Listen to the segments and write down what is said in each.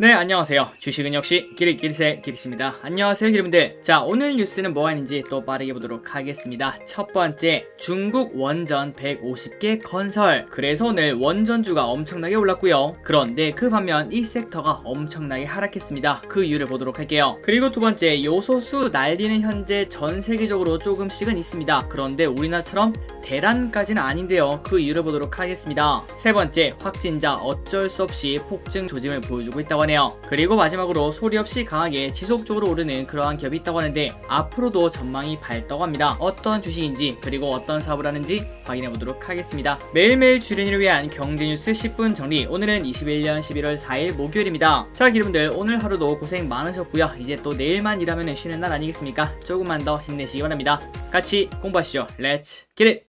네 안녕하세요 주식은 역시 기리기리세 기리십니다 안녕하세요 기리분들 자 오늘 뉴스는 뭐가 있는지 또 빠르게 보도록 하겠습니다 첫 번째 중국 원전 150개 건설 그래서 오늘 원전주가 엄청나게 올랐고요 그런데 그 반면 이 섹터가 엄청나게 하락했습니다 그 이유를 보도록 할게요 그리고 두 번째 요소수 날리는 현재 전 세계적으로 조금씩은 있습니다 그런데 우리나라처럼 대란까지는 아닌데요. 그 이유를 보도록 하겠습니다. 세 번째, 확진자 어쩔 수 없이 폭증 조짐을 보여주고 있다고 하네요. 그리고 마지막으로 소리 없이 강하게 지속적으로 오르는 그러한 기업이 있다고 하는데 앞으로도 전망이 밝다고 합니다. 어떤 주식인지 그리고 어떤 사업을 하는지 확인해 보도록 하겠습니다. 매일매일 주린이를 위한 경제 뉴스 10분 정리. 오늘은 21년 11월 4일 목요일입니다. 자, 기름들 오늘 하루도 고생 많으셨고요. 이제 또 내일만 일하면 쉬는 날 아니겠습니까? 조금만 더 힘내시기 바랍니다. 같이 공부하시죠. Let's get it!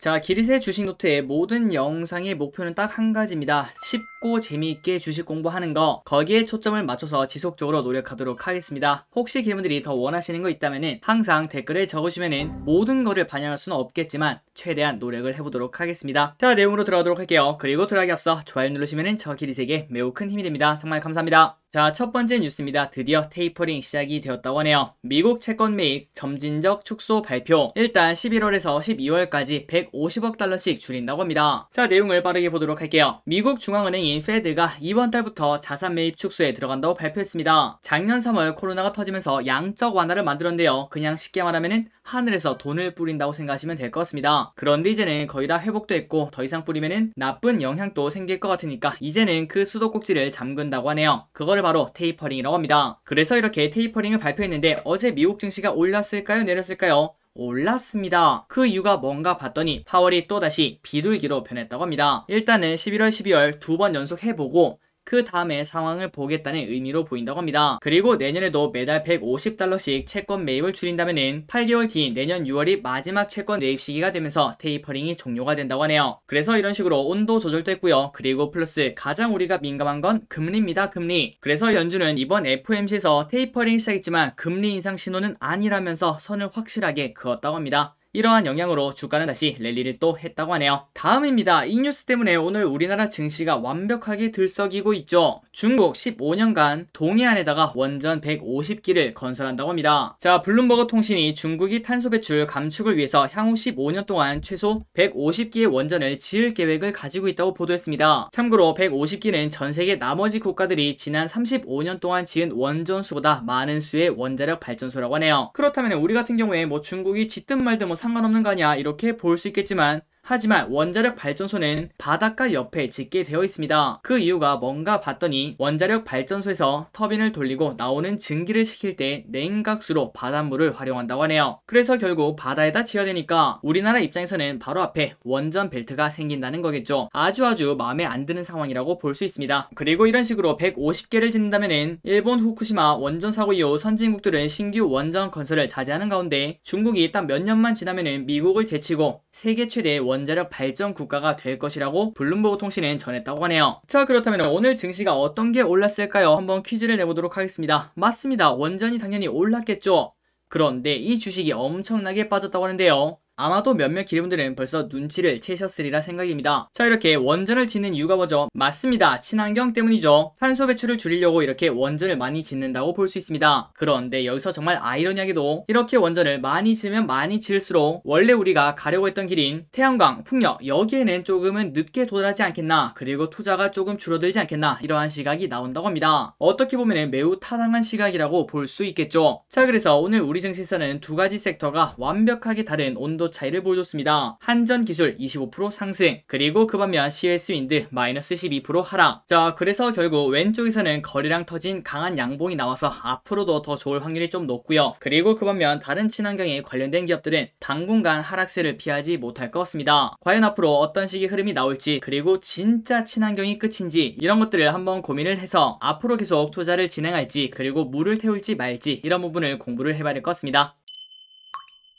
자, 기릿의 주식노트의 모든 영상의 목표는 딱 한 가지입니다. 쉽고 재미있게 주식 공부하는 거. 거기에 초점을 맞춰서 지속적으로 노력하도록 하겠습니다. 혹시 기분들이 더 원하시는 거 있다면 항상 댓글에 적으시면 모든 거를 반영할 수는 없겠지만 최대한 노력을 해보도록 하겠습니다. 자, 내용으로 들어가도록 할게요. 그리고 들어가기 앞서 좋아요 누르시면 저 기릿에게 매우 큰 힘이 됩니다. 정말 감사합니다. 자, 첫 번째 뉴스입니다. 드디어 테이퍼링 시작이 되었다고 하네요. 미국 채권 매입 점진적 축소 발표. 일단 11월에서 12월까지 150억 달러씩 줄인다고 합니다. 자, 내용을 빠르게 보도록 할게요. 미국 중앙은행인 페드가 이번 달부터 자산 매입 축소에 들어간다고 발표했습니다. 작년 3월 코로나가 터지면서 양적 완화를 만들었는데요. 그냥 쉽게 말하면은 하늘에서 돈을 뿌린다고 생각하시면 될 것 같습니다. 그런데 이제는 거의 다 회복도 했고 더 이상 뿌리면은 나쁜 영향도 생길 것 같으니까 이제는 그 수도꼭지를 잠근다고 하네요. 그걸 거를 바로 테이퍼링이라고 합니다. 그래서 이렇게 테이퍼링을 발표했는데 어제 미국 증시가 올랐을까요? 내렸을까요? 올랐습니다. 그 이유가 뭔가 봤더니 파월이 또다시 비둘기로 변했다고 합니다. 일단은 11월, 12월 두 번 연속 해보고 그 다음에 상황을 보겠다는 의미로 보인다고 합니다. 그리고 내년에도 매달 150달러씩 채권 매입을 줄인다면 8개월 뒤 내년 6월이 마지막 채권 매입 시기가 되면서 테이퍼링이 종료가 된다고 하네요. 그래서 이런 식으로 온도 조절됐고요 그리고 플러스 가장 우리가 민감한 건 금리입니다. 금리. 그래서 연준은 이번 FOMC에서 테이퍼링 시작했지만 금리 인상 신호는 아니라면서 선을 확실하게 그었다고 합니다. 이러한 영향으로 주가는 다시 랠리를 또 했다고 하네요. 다음입니다. 이 뉴스 때문에 오늘 우리나라 증시가 완벽하게 들썩이고 있죠. 중국 15년간 동해안에다가 원전 150기를 건설한다고 합니다. 자, 블룸버그 통신이 중국이 탄소 배출 감축을 위해서 향후 15년 동안 최소 150기의 원전을 지을 계획을 가지고 있다고 보도했습니다. 참고로 150기는 전 세계 나머지 국가들이 지난 35년 동안 지은 원전 수보다 많은 수의 원자력 발전소라고 하네요. 그렇다면 우리 같은 경우에 뭐 중국이 짓든 말든 뭐 상관없는 거 아니야 이렇게 볼 수 있겠지만 하지만 원자력 발전소는 바닷가 옆에 짓게 되어 있습니다. 그 이유가 뭔가 봤더니 원자력 발전소에서 터빈을 돌리고 나오는 증기를 식힐 때 냉각수로 바닷물을 활용한다고 하네요. 그래서 결국 바다에다 지어대니까 우리나라 입장에서는 바로 앞에 원전 벨트가 생긴다는 거겠죠. 아주 아주 마음에 안 드는 상황이라고 볼 수 있습니다. 그리고 이런 식으로 150개를 짓는다면 일본 후쿠시마 원전 사고 이후 선진국들은 신규 원전 건설을 자제하는 가운데 중국이 딱 몇 년만 지나면 미국을 제치고 세계 최대의 원 원자력 발전 국가가 될 것이라고 블룸버그 통신은 전했다고 하네요. 자 그렇다면 오늘 증시가 어떤 게 올랐을까요? 한번 퀴즈를 내보도록 하겠습니다. 맞습니다. 원전이 당연히 올랐겠죠. 그런데 이 주식이 엄청나게 빠졌다고 하는데요. 아마도 몇몇 기름분들은 벌써 눈치를 채셨으리라 생각입니다. 자 이렇게 원전을 짓는 이유가 뭐죠? 맞습니다. 친환경 때문이죠. 탄소 배출을 줄이려고 이렇게 원전을 많이 짓는다고 볼 수 있습니다. 그런데 여기서 정말 아이러니하게도 이렇게 원전을 많이 지으면 많이 지을수록 원래 우리가 가려고 했던 길인 태양광, 풍력 여기에는 조금은 늦게 도달하지 않겠나 그리고 투자가 조금 줄어들지 않겠나 이러한 시각이 나온다고 합니다. 어떻게 보면 매우 타당한 시각이라고 볼 수 있겠죠. 자 그래서 오늘 우리 증시에서는 두 가지 섹터가 완벽하게 다른 온도 차이를 보여줬습니다. 한전 기술 25% 상승, 그리고 그 반면 CS 윈드 마이너스 12% 하락. 자, 그래서 결국 왼쪽에서는 거래량 터진 강한 양봉이 나와서 앞으로도 더 좋을 확률이 좀 높고요. 그리고 그 반면 다른 친환경에 관련된 기업들은 당분간 하락세를 피하지 못할 것 같습니다. 과연 앞으로 어떤 식의 흐름이 나올지, 그리고 진짜 친환경이 끝인지 이런 것들을 한번 고민을 해서 앞으로 계속 투자를 진행할지, 그리고 물을 태울지 말지 이런 부분을 공부를 해봐야 될 것 같습니다.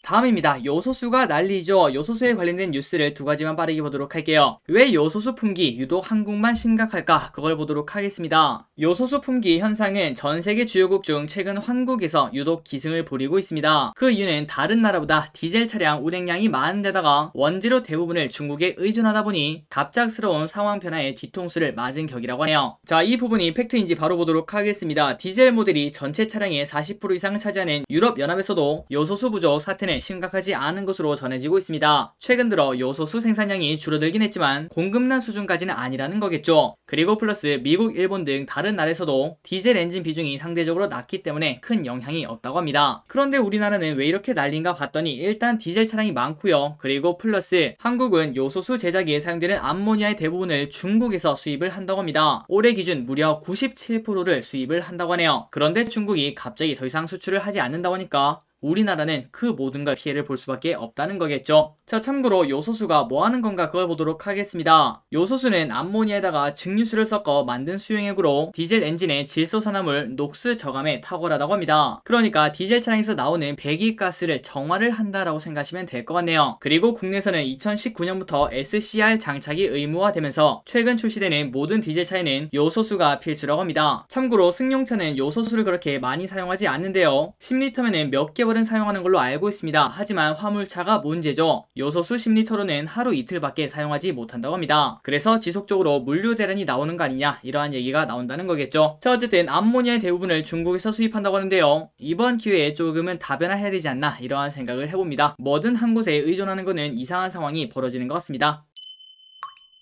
다음입니다. 요소수가 난리죠. 요소수에 관련된 뉴스를 두 가지만 빠르게 보도록 할게요. 왜 요소수 품귀 유독 한국만 심각할까? 그걸 보도록 하겠습니다. 요소수 품귀 현상은 전 세계 주요국 중 최근 한국에서 유독 기승을 부리고 있습니다. 그 이유는 다른 나라보다 디젤 차량 운행량이 많은데다가 원재료 대부분을 중국에 의존하다 보니 갑작스러운 상황 변화에 뒤통수를 맞은 격이라고 하네요. 자, 이 부분이 팩트인지 바로 보도록 하겠습니다. 디젤 모델이 전체 차량의 40% 이상 을 차지하는 유럽 연합에서도 요소수 부족 사태는 때문에 심각하지 않은 것으로 전해지고 있습니다. 최근 들어 요소수 생산량이 줄어들긴 했지만 공급난 수준까지는 아니라는 거겠죠. 그리고 플러스 미국, 일본 등 다른 나라에서도 디젤 엔진 비중이 상대적으로 낮기 때문에 큰 영향이 없다고 합니다. 그런데 우리나라는 왜 이렇게 난린가 봤더니 일단 디젤 차량이 많고요. 그리고 플러스 한국은 요소수 제작에 사용되는 암모니아의 대부분을 중국에서 수입을 한다고 합니다. 올해 기준 무려 97%를 수입을 한다고 하네요. 그런데 중국이 갑자기 더 이상 수출을 하지 않는다고 하니까 우리나라는 그 모든 걸 피해를 볼 수밖에 없다는 거겠죠. 자 참고로 요소수가 뭐 하는 건가 그걸 보도록 하겠습니다. 요소수는 암모니아에다가 증류수를 섞어 만든 수용액으로 디젤 엔진의 질소산화물 녹스 저감에 탁월하다고 합니다. 그러니까 디젤 차량에서 나오는 배기가스를 정화를 한다라고 생각하시면 될 것 같네요. 그리고 국내에서는 2019년부터 SCR 장착이 의무화되면서 최근 출시되는 모든 디젤 차에는 요소수가 필수라고 합니다. 참고로 승용차는 요소수를 그렇게 많이 사용하지 않는데요. 1 0리터면몇 개월 캡시벌은 사용하는 걸로 알고 있습니다. 하지만 화물차가 문제죠. 요소수 10리터로는 하루 이틀밖에 사용하지 못한다고 합니다. 그래서 지속적으로 물류 대란이 나오는 거 아니냐 이러한 얘기가 나온다는 거겠죠. 자 어쨌든 암모니아의 대부분을 중국에서 수입한다고 하는데요. 이번 기회에 조금은 다변화해야 되지 않나 이러한 생각을 해봅니다. 뭐든 한 곳에 의존하는 거는 이상한 상황이 벌어지는 것 같습니다.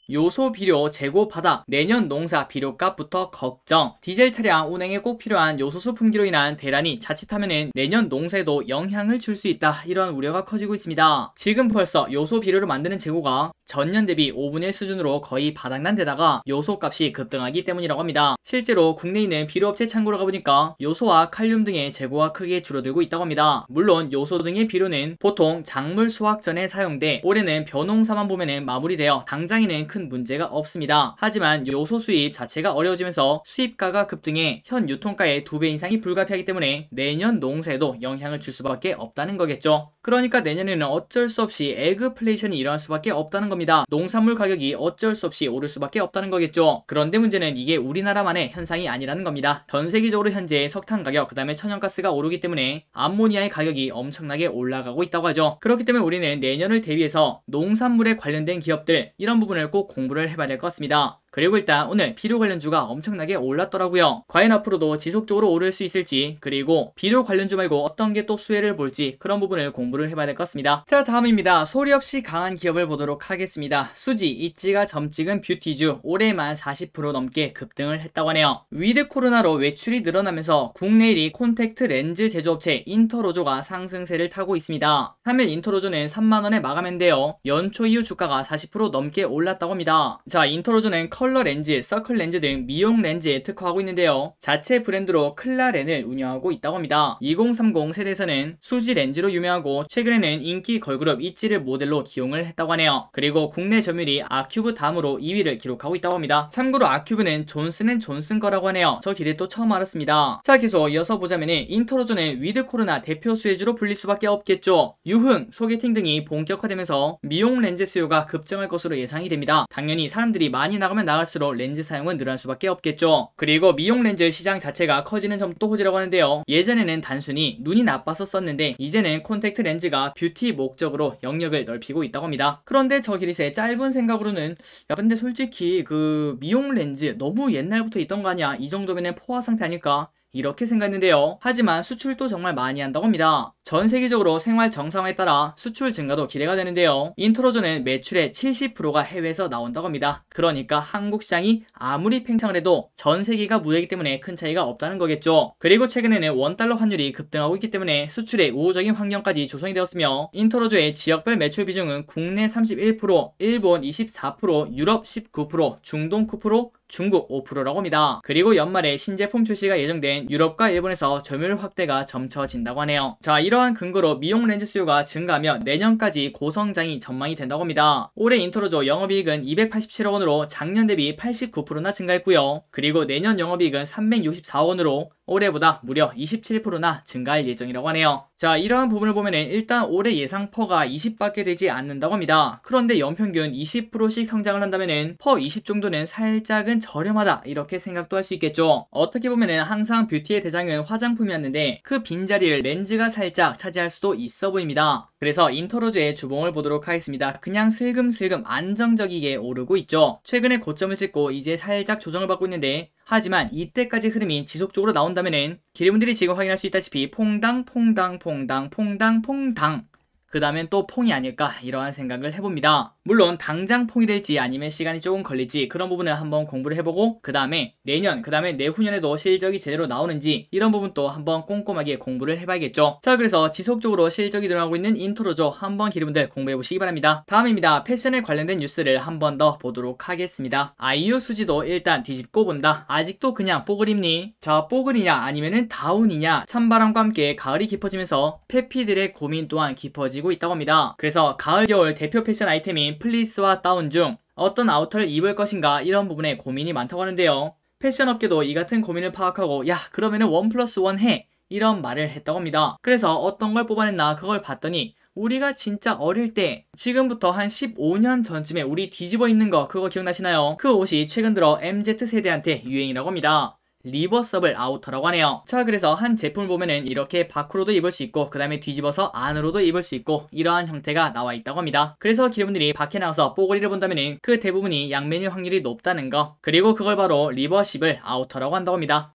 요소 비료 재고 바닥, 내년 농사 비료값부터 걱정. 디젤 차량 운행에 꼭 필요한 요소 수품기로 인한 대란이 자칫하면 내년 농사에도 영향을 줄 수 있다. 이런 우려가 커지고 있습니다. 지금 벌써 요소 비료를 만드는 재고가 전년 대비 5분의 1 수준으로 거의 바닥난 데다가 요소값이 급등하기 때문이라고 합니다. 실제로 국내에 있는 비료업체 창고로 가보니까 요소와 칼륨 등의 재고가 크게 줄어들고 있다고 합니다. 물론 요소 등의 비료는 보통 작물 수확 전에 사용돼 올해는 벼농사만 보면 마무리되어 당장에는 큰큰 문제가 없습니다. 하지만 요소 수입 자체가 어려워지면서 수입가가 급등해 현 유통가의 2배 이상이 불가피하기 때문에 내년 농사에도 영향을 줄 수밖에 없다는 거겠죠. 그러니까 내년에는 어쩔 수 없이 에그플레이션이 일어날 수밖에 없다는 겁니다. 농산물 가격이 어쩔 수 없이 오를 수밖에 없다는 거겠죠. 그런데 문제는 이게 우리나라만의 현상이 아니라는 겁니다. 전 세계적으로 현재 석탄 가격, 그 다음에 천연가스가 오르기 때문에 암모니아의 가격이 엄청나게 올라가고 있다고 하죠. 그렇기 때문에 우리는 내년을 대비해서 농산물에 관련된 기업들 이런 부분을 꼭 공부를 해봐야 될 것 같습니다. 그리고 일단 오늘 비료 관련주가 엄청나게 올랐더라고요. 과연 앞으로도 지속적으로 오를 수 있을지 그리고 비료 관련주 말고 어떤 게 또 수혜를 볼지 그런 부분을 공부를 해봐야 될 것 같습니다. 자 다음입니다. 소리 없이 강한 기업을 보도록 하겠습니다. 수지, 이찌가 점찍은 뷰티주 올해만 40% 넘게 급등을 했다고 하네요. 위드 코로나로 외출이 늘어나면서 국내일이 콘택트 렌즈 제조업체 인터로조가 상승세를 타고 있습니다. 3일 인터로조는 3만원에 마감했는데요. 연초 이후 주가가 40% 넘게 올랐다고 합니다. 자 인터로조는 컬러 렌즈, 서클 렌즈 등 미용 렌즈에 특화하고 있는데요. 자체 브랜드로 클라렌을 운영하고 있다고 합니다. 2030 세대에서는 수지 렌즈로 유명하고 최근에는 인기 걸그룹 있지를 모델로 기용을 했다고 하네요. 그리고 국내 점유율이 아큐브 다음으로 2위를 기록하고 있다고 합니다. 참고로 아큐브는 존슨앤존슨 거라고 하네요. 저기대또 처음 알았습니다. 자 계속 이어서 보자면 인터로존의 위드 코로나 대표 수혜주로 불릴 수밖에 없겠죠. 유흥, 소개팅 등이 본격화되면서 미용 렌즈 수요가 급증할 것으로 예상이 됩니다. 당연히 사람들이 많이 나가면 나갈수록 렌즈 사용은 늘어날 수밖에 없겠죠. 그리고 미용 렌즈 시장 자체가 커지는 점도 호재라고 하는데요. 예전에는 단순히 눈이 나빠서 썼는데 이제는 콘택트 렌즈가 뷰티 목적으로 영역을 넓히고 있다고 합니다. 그런데 저 기릿의 짧은 생각으로는 야 근데 솔직히 그 미용 렌즈 너무 옛날부터 있던 거 아니야 이 정도면 포화 상태 아닐까 이렇게 생각했는데요. 하지만 수출도 정말 많이 한다고 합니다. 전 세계적으로 생활 정상화에 따라 수출 증가도 기대가 되는데요. 인트로전은 매출의 70%가 해외에서 나온다고 합니다. 그러니까 한국 시장이 아무리 팽창을 해도 전 세계가 무대이기 때문에 큰 차이가 없다는 거겠죠. 그리고 최근에는 원달러 환율이 급등하고 있기 때문에 수출의 우호적인 환경까지 조성이 되었으며 인트로조의 지역별 매출 비중은 국내 31%, 일본 24%, 유럽 19%, 중동 9%, 중국 5%라고 합니다. 그리고 연말에 신제품 출시가 예정된 유럽과 일본에서 점유율 확대가 점쳐진다고 하네요. 자 이러한 근거로 미용 렌즈 수요가 증가하며 내년까지 고성장이 전망이 된다고 합니다. 올해 인터로조 영업이익은 287억 원으로 작년 대비 89%나 증가했고요. 그리고 내년 영업이익은 364억 원으로 올해보다 무려 27%나 증가할 예정이라고 하네요. 자, 이러한 부분을 보면 일단 올해 예상 퍼가 20밖에 되지 않는다고 합니다. 그런데 연평균 20%씩 성장을 한다면 퍼 20 정도는 살짝은 저렴하다 이렇게 생각도 할 수 있겠죠. 어떻게 보면 항상 뷰티의 대장은 화장품이었는데 그 빈자리를 렌즈가 살짝 차지할 수도 있어 보입니다. 그래서 인터로즈의 주봉을 보도록 하겠습니다. 그냥 슬금슬금 안정적이게 오르고 있죠. 최근에 고점을 찍고 이제 살짝 조정을 받고 있는데 하지만 이때까지 흐름이 지속적으로 나온다면 은 기리분들이 지금 확인할 수 있다시피 퐁당 퐁당 퐁당 퐁당 퐁당 그 다음엔 또 퐁이 아닐까 이러한 생각을 해봅니다. 물론 당장 퐁이 될지 아니면 시간이 조금 걸릴지 그런 부분을 한번 공부를 해보고 그 다음에 내년 그 다음에 내후년에도 실적이 제대로 나오는지 이런 부분 도 한번 꼼꼼하게 공부를 해봐야겠죠. 자 그래서 지속적으로 실적이 늘어나고 있는 인트로조 한번 기름들 공부해보시기 바랍니다. 다음입니다. 패션에 관련된 뉴스를 한번 더 보도록 하겠습니다. 아이유 수지도 일단 뒤집고 본다. 아직도 그냥 뽀글입니? 자 뽀글이냐 아니면 다운이냐 찬바람과 함께 가을이 깊어지면서 패피들의 고민 또한 깊어지 이지고 있다고 합니다. 그래서 가을 겨울 대표 패션 아이템인 플리스와 다운 중 어떤 아우터를 입을 것인가 이런 부분에 고민이 많다고 하는데요. 패션 업계도 이 같은 고민을 파악하고 야 그러면은 원 플러스 원 해 이런 말을 했다고 합니다. 그래서 어떤 걸 뽑아냈나 그걸 봤더니 우리가 진짜 어릴 때 지금부터 한 15년 전쯤에 우리 뒤집어 입는 거 그거 기억나시나요? 그 옷이 최근 들어 MZ세대한테 유행이라고 합니다. 리버서블 아우터라고 하네요. 자 그래서 한 제품을 보면은 이렇게 밖으로도 입을 수 있고 그 다음에 뒤집어서 안으로도 입을 수 있고 이러한 형태가 나와 있다고 합니다. 그래서 기름들이 밖에 나와서 뽀글이를 본다면은 그 대부분이 양면일 확률이 높다는 거 그리고 그걸 바로 리버시블 아우터라고 한다고 합니다.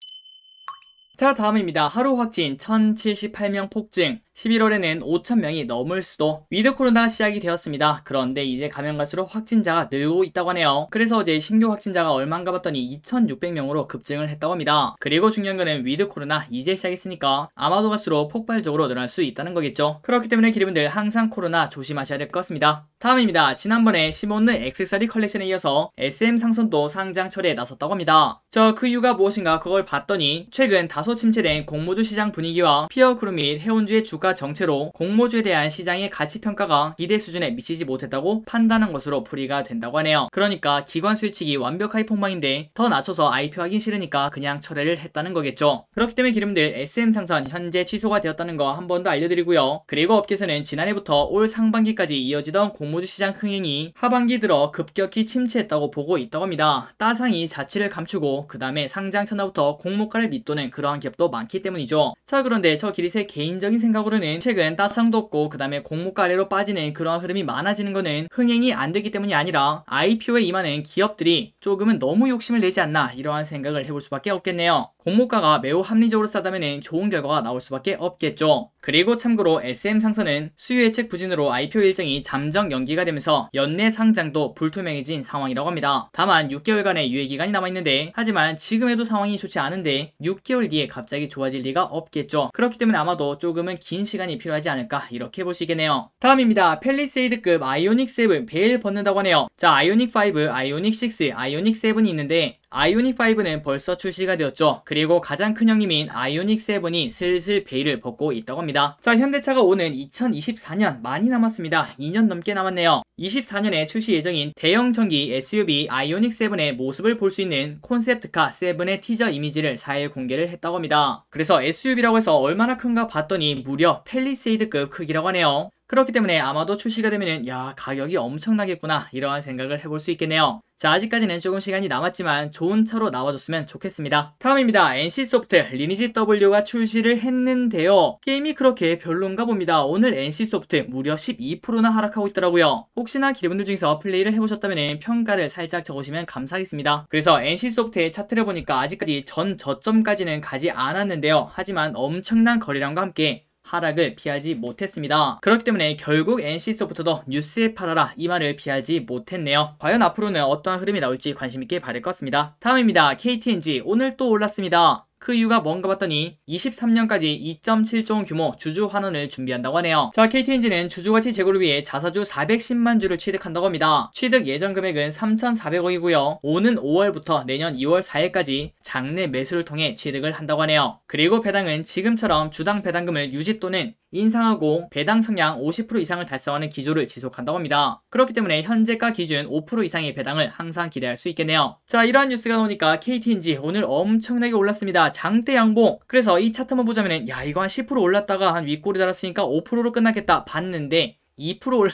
자 다음입니다. 하루 확진 1078명 폭증 11월에는 5천명이 넘을 수도 위드 코로나 시작이 되었습니다. 그런데 이제 가면 갈수록 확진자가 늘고 있다고 하네요. 그래서 어제 신규 확진자가 얼마인가 봤더니 2,600명으로 급증을 했다고 합니다. 그리고 중요한 거는 위드 코로나 이제 시작했으니까 아마도 갈수록 폭발적으로 늘어날 수 있다는 거겠죠. 그렇기 때문에 기름분들 항상 코로나 조심하셔야 될 것 같습니다. 다음입니다. 지난번에 시몬느 액세서리 컬렉션에 이어서 SM 상선도 상장 처리에 나섰다고 합니다. 저 그 이유가 무엇인가 그걸 봤더니 최근 다소 침체된 공모주 시장 분위기와 피어그룹 및 해운주의 주 물가 정체로 공모주에 대한 시장의 가치 평가가 기대 수준에 미치지 못했다고 판단한 것으로 풀이가 된다고 하네요. 그러니까 기관 수익 측이 완벽하게 폭망인데 더 낮춰서 IPO 하긴 싫으니까 그냥 철회를 했다는 거겠죠. 그렇기 때문에 기름들 SM 상선 현재 취소가 되었다는 거 한 번 더 알려드리고요. 그리고 업계에서는 지난해부터 올 상반기까지 이어지던 공모주 시장 흥행이 하반기 들어 급격히 침체했다고 보고 있다고 합니다. 따상이 자치를 감추고 그 다음에 상장 천하부터 공모가를 밑도는 그러한 기업도 많기 때문이죠. 자 그런데 저 기릿의 개인적인 생각으로 흐르는 최근 따스도 없고 그 다음에 공모가래로 빠지는 그런 흐름이 많아지는 것은 흥행이 안 되기 때문이 아니라 IPO에 임하는 기업들이 조금은 너무 욕심을 내지 않나 이러한 생각을 해볼 수밖에 없겠네요. 공모가가 매우 합리적으로 싸다면 좋은 결과가 나올 수밖에 없겠죠. 그리고 참고로 SM 상선은 수요 예측 부진으로 IPO 일정이 잠정 연기가 되면서 연내 상장도 불투명해진 상황이라고 합니다. 다만 6개월간의 유예 기간이 남아있는데 하지만 지금에도 상황이 좋지 않은데 6개월 뒤에 갑자기 좋아질 리가 없겠죠. 그렇기 때문에 아마도 조금은 긴오 시간이 필요하지 않을까 이렇게 보시겠네요 다음입니다. 펠리세이드급 아이오닉 7 베일 벗는다고 하네요. 자, 아이오닉 5, 아이오닉 6, 아이오닉 7이 있는데 아이오닉 5는 벌써 출시가 되었죠. 그리고 가장 큰 형님인 아이오닉 7이 슬슬 베일을 벗고 있다고 합니다. 자, 현대차가 오는 2024년 많이 남았습니다. 2년 넘게 남았네요. 24년에 출시 예정인 대형 전기 SUV 아이오닉 7의 모습을 볼 수 있는 콘셉트카 7의 티저 이미지를 4일 공개를 했다고 합니다. 그래서 SUV라고 해서 얼마나 큰가 봤더니 무려 펠리세이드급 크기라고 하네요. 그렇기 때문에 아마도 출시가 되면야 가격이 엄청나겠구나 이러한 생각을 해볼 수 있겠네요. 자 아직까지는 조금 시간이 남았지만 좋은 차로 나와줬으면 좋겠습니다. 다음입니다. NC소프트 리니지 W가 출시를 했는데요. 게임이 그렇게 별론가 봅니다. 오늘 NC소프트 무려 12%나 하락하고 있더라고요. 혹시나 기대분들 중에서 플레이를 해보셨다면 평가를 살짝 적으시면 감사하겠습니다. 그래서 NC소프트의 차트를 보니까 아직까지 전 저점까지는 가지 않았는데요. 하지만 엄청난 거래량과 함께 하락을 피하지 못했습니다. 그렇기 때문에 결국 NC소프트도 뉴스에 팔아라 이 말을 피하지 못했네요. 과연 앞으로는 어떠한 흐름이 나올지 관심있게 바랄 것 같습니다. 다음입니다. KTNG 오늘 또 올랐습니다. 그 이유가 뭔가 봤더니 23년까지 2.7조원 규모 주주 환원을 준비한다고 하네요. 자, KTNG는 주주가치 제고를 위해 자사주 410만 주를 취득한다고 합니다. 취득 예정 금액은 3,400억이고요. 오는 5월부터 내년 2월 4일까지 장내 매수를 통해 취득을 한다고 하네요. 그리고 배당은 지금처럼 주당 배당금을 유지 또는 인상하고 배당 성향 50% 이상을 달성하는 기조를 지속한다고 합니다. 그렇기 때문에 현재가 기준 5% 이상의 배당을 항상 기대할 수 있겠네요. 자 이러한 뉴스가 나오니까 KTNG 오늘 엄청나게 올랐습니다. 장대 양봉 그래서 이 차트만 보자면 야 이거 한 10% 올랐다가 한윗골이 달았으니까 5%로 끝났겠다 봤는데 2% 올라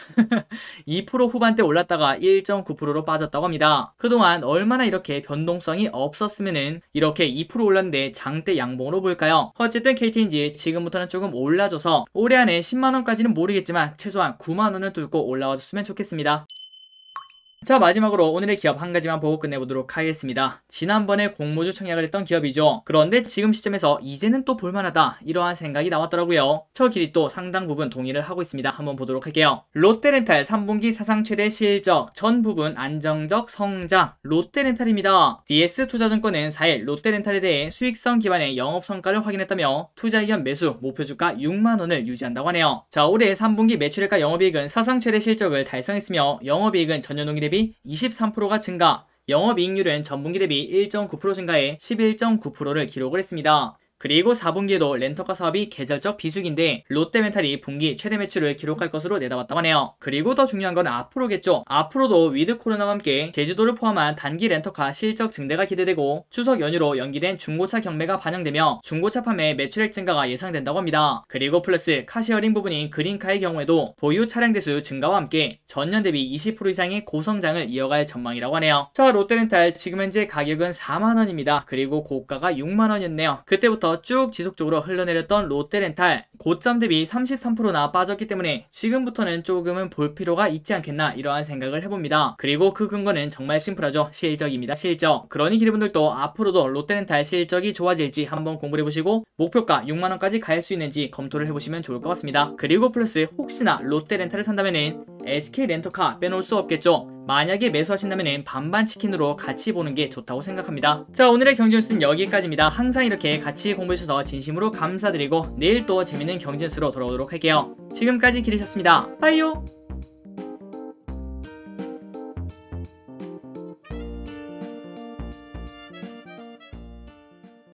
2% 후반대 올랐다가 1.9%로 빠졌다고 합니다. 그동안 얼마나 이렇게 변동성이 없었으면은 이렇게 2% 올랐는데 장대 양봉으로 볼까요? 어쨌든 KT인지 지금부터는 조금 올라줘서 올해 안에 10만 원까지는 모르겠지만 최소한 9만 원을 뚫고 올라와줬으면 좋겠습니다. 자 마지막으로 오늘의 기업 한 가지만 보고 끝내보도록 하겠습니다. 지난번에 공모주 청약을 했던 기업이죠. 그런데 지금 시점에서 이제는 또 볼만하다 이러한 생각이 나왔더라고요. 저 길이 또 상당 부분 동의를 하고 있습니다. 한번 보도록 할게요. 롯데렌탈 3분기 사상 최대 실적 전 부분 안정적 성장 롯데렌탈입니다. DS투자증권은 4일 롯데렌탈에 대해 수익성 기반의 영업성과를 확인했다며 투자의견 매수 목표주가 6만원을 유지한다고 하네요. 자 올해 3분기 매출액과 영업이익은 사상 최대 실적을 달성했으며 영업이익은 전년동기 대비 23%가 증가, 영업이익률은 전분기 대비 1.9% 증가해 11.9%를 기록 했습니다. 그리고 4분기에도 렌터카 사업이 계절적 비수기인데 롯데멘탈이 분기 최대 매출을 기록할 것으로 내다봤다고 하네요. 그리고 더 중요한 건 앞으로겠죠. 앞으로도 위드 코로나와 함께 제주도를 포함한 단기 렌터카 실적 증대가 기대되고 추석 연휴로 연기된 중고차 경매가 반영되며 중고차 판매 매출액 증가가 예상된다고 합니다. 그리고 플러스 카시어링 부분인 그린카의 경우에도 보유 차량 대수 증가와 함께 전년 대비 20% 이상의 고성장을 이어갈 전망이라고 하네요. 자롯데멘탈 지금 현재 가격은 4만원입니다. 그리고 고가가 6만원이었네요. 그때부터 2 0 1쭉 지속적으로 흘러내렸던 롯데렌탈 고점 대비 33%나 빠졌기 때문에 지금부터는 조금은 볼 필요가 있지 않겠나 이러한 생각을 해봅니다. 그리고 그 근거는 정말 심플하죠. 실적입니다. 실적. 그러니 기대분들도 앞으로도 롯데렌탈 실적이 좋아질지 한번 공부를 해보시고 목표가 6만원까지 갈 수 있는지 검토를 해보시면 좋을 것 같습니다. 그리고 플러스 혹시나 롯데렌탈을 산다면 은 SK렌터카 빼놓을 수 없겠죠. 만약에 매수하신다면 반반 치킨으로 같이 보는 게 좋다고 생각합니다. 자 오늘의 경제 뉴스는 여기까지입니다. 항상 이렇게 같이 공부해주셔서 진심으로 감사드리고 내일 또 재밌는 경제 뉴스로 돌아오도록 할게요. 지금까지 기대셨습니다 빠이요!